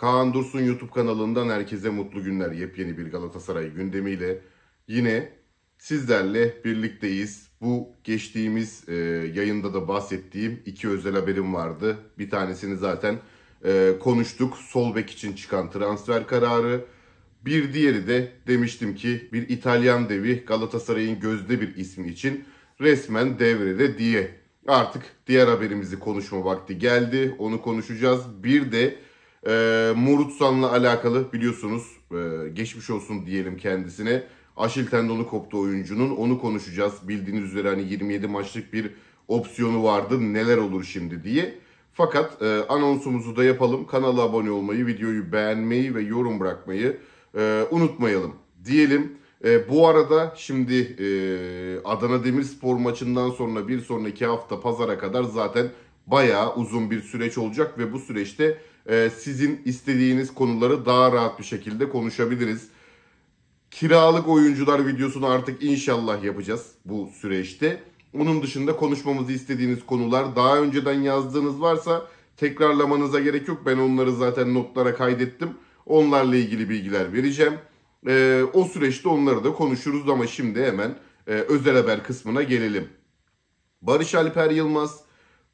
Kaan Dursun YouTube kanalından herkese mutlu günler. Yepyeni bir Galatasaray gündemiyle yine sizlerle birlikteyiz. Bu geçtiğimiz e, yayında da bahsettiğim iki özel haberim vardı. Bir tanesini zaten e, konuştuk. Solbek için çıkan transfer kararı. Bir diğeri de demiştim ki bir İtalyan devi Galatasaray'ın gözde bir ismi için resmen devrede diye. Artık diğer haberimizi konuşma vakti geldi. Onu konuşacağız. Bir de e, ee, Murutsan'la alakalı biliyorsunuz e, geçmiş olsun diyelim kendisine. Aşil tendonu koptu oyuncunun onu konuşacağız. Bildiğiniz üzere hani 27 maçlık bir opsiyonu vardı neler olur şimdi diye. Fakat e, anonsumuzu da yapalım. Kanala abone olmayı, videoyu beğenmeyi ve yorum bırakmayı e, unutmayalım diyelim. E, bu arada şimdi e, Adana Demirspor maçından sonra bir sonraki hafta pazara kadar zaten bayağı uzun bir süreç olacak ve bu süreçte ee, sizin istediğiniz konuları daha rahat bir şekilde konuşabiliriz. Kiralık oyuncular videosunu artık inşallah yapacağız bu süreçte. Onun dışında konuşmamızı istediğiniz konular daha önceden yazdığınız varsa tekrarlamanıza gerek yok. Ben onları zaten notlara kaydettim. Onlarla ilgili bilgiler vereceğim. Ee, o süreçte onları da konuşuruz ama şimdi hemen e, özel haber kısmına gelelim. Barış Alper Yılmaz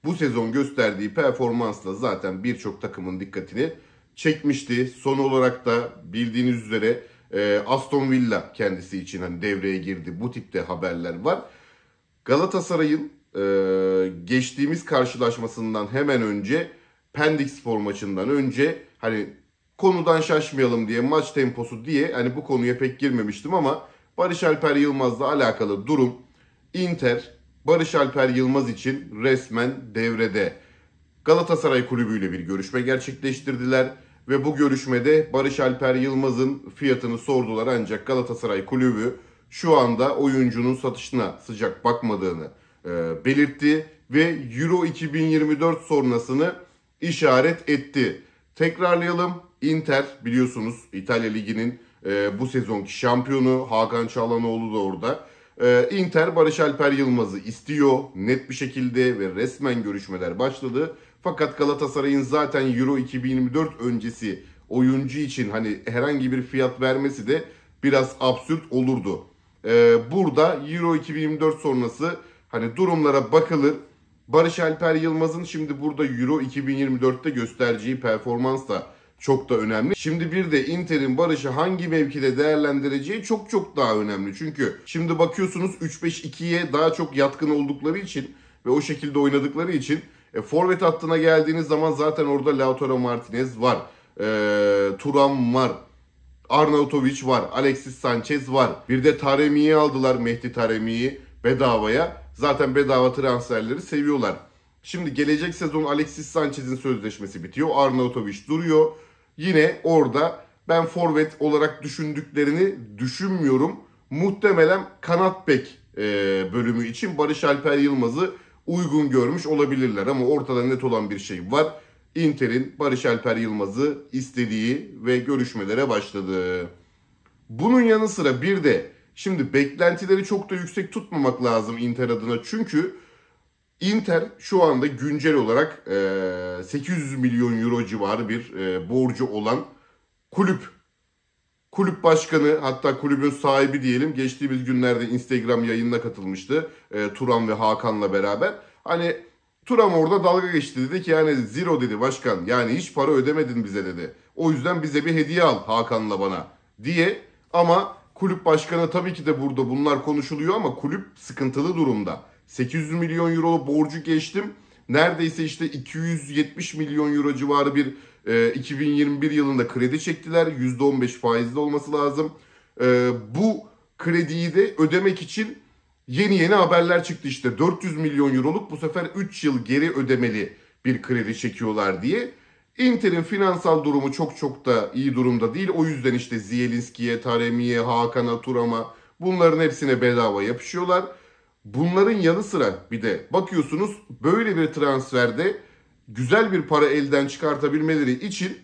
bu sezon gösterdiği performansla zaten birçok takımın dikkatini çekmişti. Son olarak da bildiğiniz üzere e, Aston Villa kendisi için hani devreye girdi. Bu tipte haberler var. Galatasaray'ın e, geçtiğimiz karşılaşmasından hemen önce Pendik Spor maçından önce hani konudan şaşmayalım diye maç temposu diye hani bu konuya pek girmemiştim ama Barış Alper Yılmaz'la alakalı durum Inter Barış Alper Yılmaz için resmen devrede. Galatasaray kulübüyle bir görüşme gerçekleştirdiler ve bu görüşmede Barış Alper Yılmaz'ın fiyatını sordular ancak Galatasaray kulübü şu anda oyuncunun satışına sıcak bakmadığını e, belirtti ve Euro 2024 sonrasını işaret etti. Tekrarlayalım. Inter biliyorsunuz İtalya Ligi'nin e, bu sezonki şampiyonu Hakan Çalhanoğlu da orada. Ee, Inter Barış Alper Yılmaz'ı istiyor net bir şekilde ve resmen görüşmeler başladı. Fakat Galatasaray'ın zaten Euro 2024 öncesi oyuncu için hani herhangi bir fiyat vermesi de biraz absürt olurdu. Ee, burada Euro 2024 sonrası hani durumlara bakılır. Barış Alper Yılmaz'ın şimdi burada Euro 2024'te göstereceği performans da çok da önemli. Şimdi bir de Inter'in Barış'ı hangi mevkide değerlendireceği çok çok daha önemli. Çünkü şimdi bakıyorsunuz 3-5-2'ye daha çok yatkın oldukları için ve o şekilde oynadıkları için e, forvet hattına geldiğiniz zaman zaten orada Lautaro Martinez var. E, Turam var. Arnautovic var. Alexis Sanchez var. Bir de Taremi'yi aldılar. Mehdi Taremi'yi bedavaya. Zaten bedava transferleri seviyorlar. Şimdi gelecek sezon Alexis Sanchez'in sözleşmesi bitiyor. Arnautovic duruyor. Yine orada ben forvet olarak düşündüklerini düşünmüyorum. Muhtemelen kanat bek e, bölümü için Barış Alper Yılmaz'ı uygun görmüş olabilirler ama ortada net olan bir şey var. Inter'in Barış Alper Yılmaz'ı istediği ve görüşmelere başladı. Bunun yanı sıra bir de şimdi beklentileri çok da yüksek tutmamak lazım Inter adına. Çünkü Inter şu anda güncel olarak 800 e, milyon euro civarı bir e, borcu olan kulüp. Kulüp başkanı hatta kulübün sahibi diyelim geçtiğimiz günlerde Instagram yayınına katılmıştı e, Turan ve Hakan'la beraber. Hani Turan orada dalga geçti dedi ki yani zero dedi başkan yani hiç para ödemedin bize dedi. O yüzden bize bir hediye al Hakan'la bana diye ama kulüp başkanı tabii ki de burada bunlar konuşuluyor ama kulüp sıkıntılı durumda. 800 milyon euro borcu geçtim. Neredeyse işte 270 milyon euro civarı bir e, 2021 yılında kredi çektiler. %15 faizli olması lazım. E, bu krediyi de ödemek için yeni yeni haberler çıktı işte. 400 milyon euroluk bu sefer 3 yıl geri ödemeli bir kredi çekiyorlar diye. Inter'in finansal durumu çok çok da iyi durumda değil. O yüzden işte Zielinski'ye, Taremi'ye, Hakan'a, Turam'a bunların hepsine bedava yapışıyorlar. Bunların yanı sıra bir de bakıyorsunuz böyle bir transferde güzel bir para elden çıkartabilmeleri için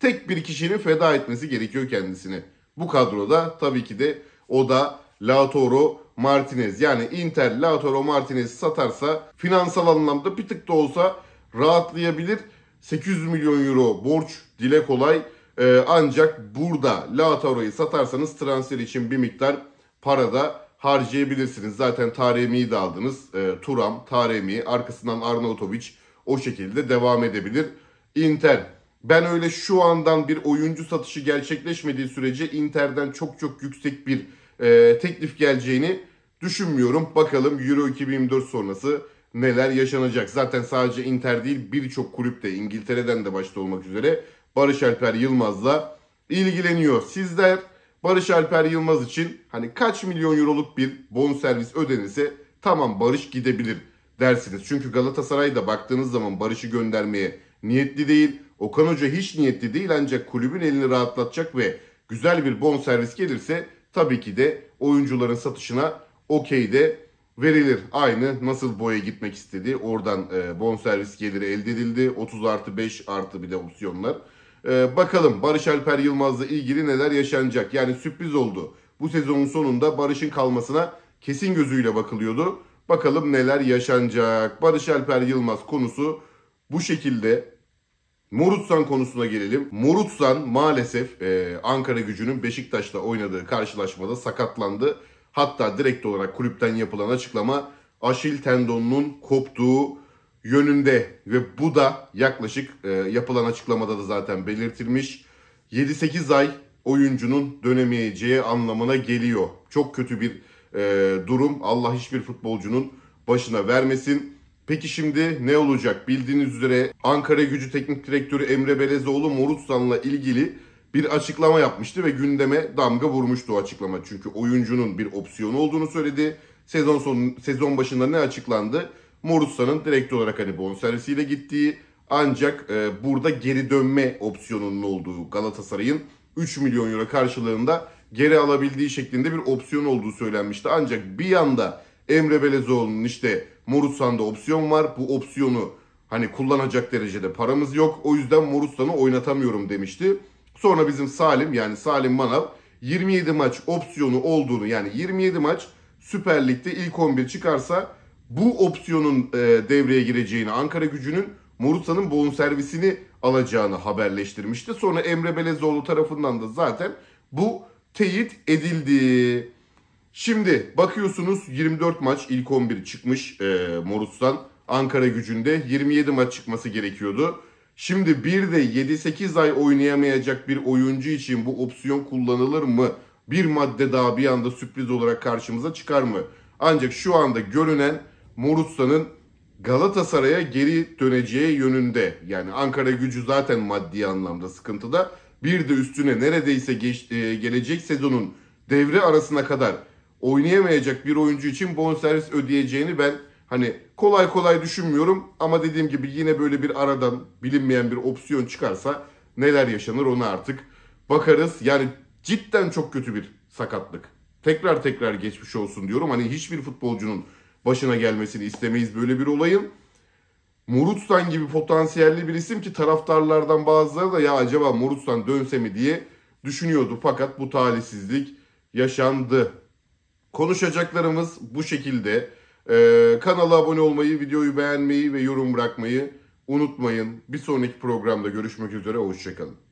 tek bir kişinin feda etmesi gerekiyor kendisini. Bu kadroda tabii ki de o da Lautaro Martinez. Yani Inter Lautaro Martinez satarsa finansal anlamda bir tık da olsa rahatlayabilir. 800 milyon euro borç dile kolay. Ee, ancak burada Lautaro'yu satarsanız transfer için bir miktar para da harcayabilirsiniz. Zaten Taremi'yi de aldınız. E, Turam, Taremi, arkasından Arnautovic o şekilde devam edebilir. Inter. Ben öyle şu andan bir oyuncu satışı gerçekleşmediği sürece Inter'den çok çok yüksek bir e, teklif geleceğini düşünmüyorum. Bakalım Euro 2024 sonrası neler yaşanacak. Zaten sadece Inter değil birçok kulüp de İngiltere'den de başta olmak üzere Barış Alper Yılmaz'la ilgileniyor. Sizler Barış Alper Yılmaz için hani kaç milyon euroluk bir bonservis ödenirse tamam Barış gidebilir dersiniz. Çünkü Galatasaray'da baktığınız zaman Barış'ı göndermeye niyetli değil. Okan Hoca hiç niyetli değil ancak kulübün elini rahatlatacak ve güzel bir bonservis gelirse tabii ki de oyuncuların satışına okey de verilir. Aynı nasıl boya gitmek istedi. Oradan e, bonservis geliri elde edildi. 30 artı 5 artı bir de opsiyonlar. Ee, bakalım Barış Alper Yılmaz'la ilgili neler yaşanacak. Yani sürpriz oldu. Bu sezonun sonunda Barış'ın kalmasına kesin gözüyle bakılıyordu. Bakalım neler yaşanacak. Barış Alper Yılmaz konusu bu şekilde. Morutsan konusuna gelelim. Morutsan maalesef e, Ankara gücünün Beşiktaş'ta oynadığı karşılaşmada sakatlandı. Hatta direkt olarak kulüpten yapılan açıklama Aşil tendonunun koptuğu yönünde ve bu da yaklaşık e, yapılan açıklamada da zaten belirtilmiş. 7-8 ay oyuncunun dönemeyeceği anlamına geliyor. Çok kötü bir e, durum. Allah hiçbir futbolcunun başına vermesin. Peki şimdi ne olacak? Bildiğiniz üzere Ankara Gücü Teknik Direktörü Emre Belezoğlu Morutsan'la ilgili bir açıklama yapmıştı ve gündeme damga vurmuştu o açıklama. Çünkü oyuncunun bir opsiyonu olduğunu söyledi. Sezon sonu sezon başında ne açıklandı? Morutsa'nın direkt olarak hani bonservisiyle gittiği ancak e, burada geri dönme opsiyonunun olduğu Galatasaray'ın 3 milyon euro karşılığında geri alabildiği şeklinde bir opsiyon olduğu söylenmişti. Ancak bir yanda Emre Belezoğlu'nun işte Morutsan'da opsiyon var. Bu opsiyonu hani kullanacak derecede paramız yok. O yüzden Morutsan'ı oynatamıyorum demişti. Sonra bizim Salim yani Salim Manav 27 maç opsiyonu olduğunu yani 27 maç Süper Lig'de ilk 11 çıkarsa bu opsiyonun e, devreye gireceğini, Ankara gücünün Morutsa'nın servisini alacağını haberleştirmişti. Sonra Emre Belezoğlu tarafından da zaten bu teyit edildi. Şimdi bakıyorsunuz 24 maç ilk 11 çıkmış e, Morutsan. Ankara gücünde 27 maç çıkması gerekiyordu. Şimdi bir de 7-8 ay oynayamayacak bir oyuncu için bu opsiyon kullanılır mı? Bir madde daha bir anda sürpriz olarak karşımıza çıkar mı? Ancak şu anda görünen Morutsa'nın Galatasaray'a geri döneceği yönünde. Yani Ankara gücü zaten maddi anlamda sıkıntıda. Bir de üstüne neredeyse geç, e, gelecek sezonun devre arasına kadar oynayamayacak bir oyuncu için bonservis ödeyeceğini ben hani kolay kolay düşünmüyorum. Ama dediğim gibi yine böyle bir aradan bilinmeyen bir opsiyon çıkarsa neler yaşanır ona artık bakarız. Yani cidden çok kötü bir sakatlık. Tekrar tekrar geçmiş olsun diyorum. Hani hiçbir futbolcunun başına gelmesini istemeyiz böyle bir olayın. Moruts'tan gibi potansiyelli bir isim ki taraftarlardan bazıları da ya acaba Moruts'tan dönse mi diye düşünüyordu. Fakat bu talihsizlik yaşandı. Konuşacaklarımız bu şekilde. Ee, kanala abone olmayı, videoyu beğenmeyi ve yorum bırakmayı unutmayın. Bir sonraki programda görüşmek üzere, hoşçakalın.